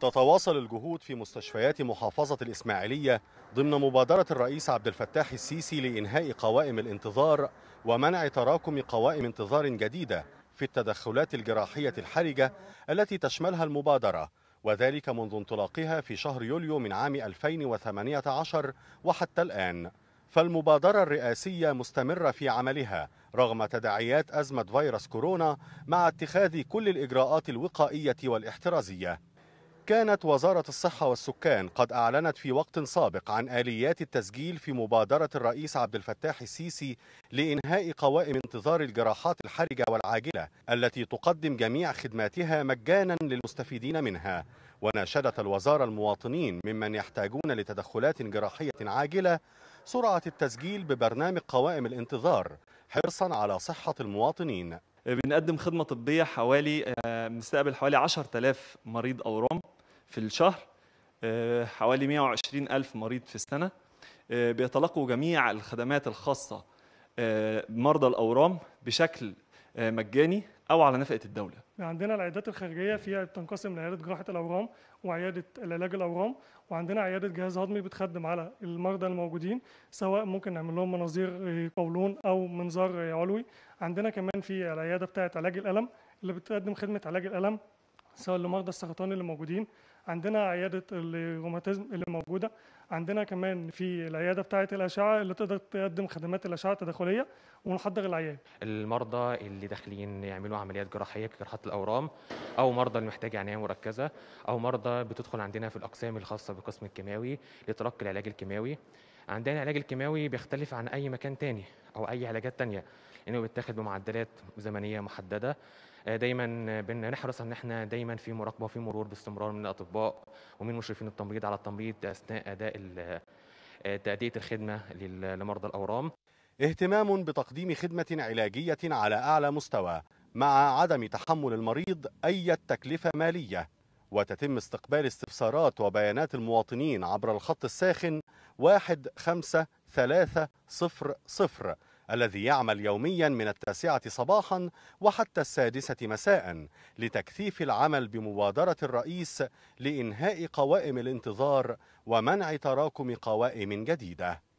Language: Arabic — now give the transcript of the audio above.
تتواصل الجهود في مستشفيات محافظة الإسماعيلية ضمن مبادرة الرئيس عبد الفتاح السيسي لإنهاء قوائم الانتظار ومنع تراكم قوائم انتظار جديدة في التدخلات الجراحية الحرجة التي تشملها المبادرة وذلك منذ انطلاقها في شهر يوليو من عام 2018 وحتى الآن فالمبادرة الرئاسية مستمرة في عملها رغم تداعيات أزمة فيروس كورونا مع اتخاذ كل الإجراءات الوقائية والاحترازية كانت وزارة الصحة والسكان قد أعلنت في وقت سابق عن آليات التسجيل في مبادرة الرئيس عبد الفتاح السيسي لإنهاء قوائم انتظار الجراحات الحرجة والعاجلة التي تقدم جميع خدماتها مجانا للمستفيدين منها وناشدت الوزارة المواطنين ممن يحتاجون لتدخلات جراحية عاجلة سرعة التسجيل ببرنامج قوائم الانتظار حرصا على صحة المواطنين بنقدم خدمة طبية حوالي بنستقبل آه، حوالي 10000 مريض أورام في الشهر آه، حوالي 120 ألف مريض في السنة آه، بيتلقوا جميع الخدمات الخاصة بمرضى آه، الأورام بشكل مجاني أو على نفقة الدولة يعني عندنا العيادات الخارجية فيها بتنقسم لعيادة جراحة الأورام وعيادة العلاج الأورام وعندنا عيادة جهاز هضمي بتخدم على المرضى الموجودين سواء ممكن نعمل لهم مناظير قولون أو منظار علوي عندنا كمان في العيادة بتاعة علاج الألم اللي بتقدم خدمة علاج الألم سواء لمرضى السرطان اللي موجودين عندنا عياده الروماتيزم اللي موجوده عندنا كمان في العياده بتاعه الاشعه اللي تقدر تقدم خدمات الاشعه التداخليه ونحضر العيان المرضى اللي داخلين يعملوا عمليات جراحيه كجراحه الاورام او مرضى اللي محتاجة عنايه مركزه او مرضى بتدخل عندنا في الاقسام الخاصه بقسم الكيماوي لتلقي العلاج الكيماوي عندنا العلاج الكيماوي بيختلف عن اي مكان تاني او اي علاجات تانية لانه بيتاخد بمعدلات زمنيه محدده آه، دايما بنحرص ان احنا دايما في مراقبه وفي مرور باستمرار من الاطباء ومن مشرفين التمريض على التمريض اثناء اداء آه، تاديه الخدمه لمرضى الاورام. اهتمام بتقديم خدمه علاجيه على اعلى مستوى مع عدم تحمل المريض اي تكلفه ماليه وتتم استقبال استفسارات وبيانات المواطنين عبر الخط الساخن 15300 الذي يعمل يوميا من التاسعة صباحا وحتى السادسة مساء لتكثيف العمل بمبادرة الرئيس لإنهاء قوائم الانتظار ومنع تراكم قوائم جديدة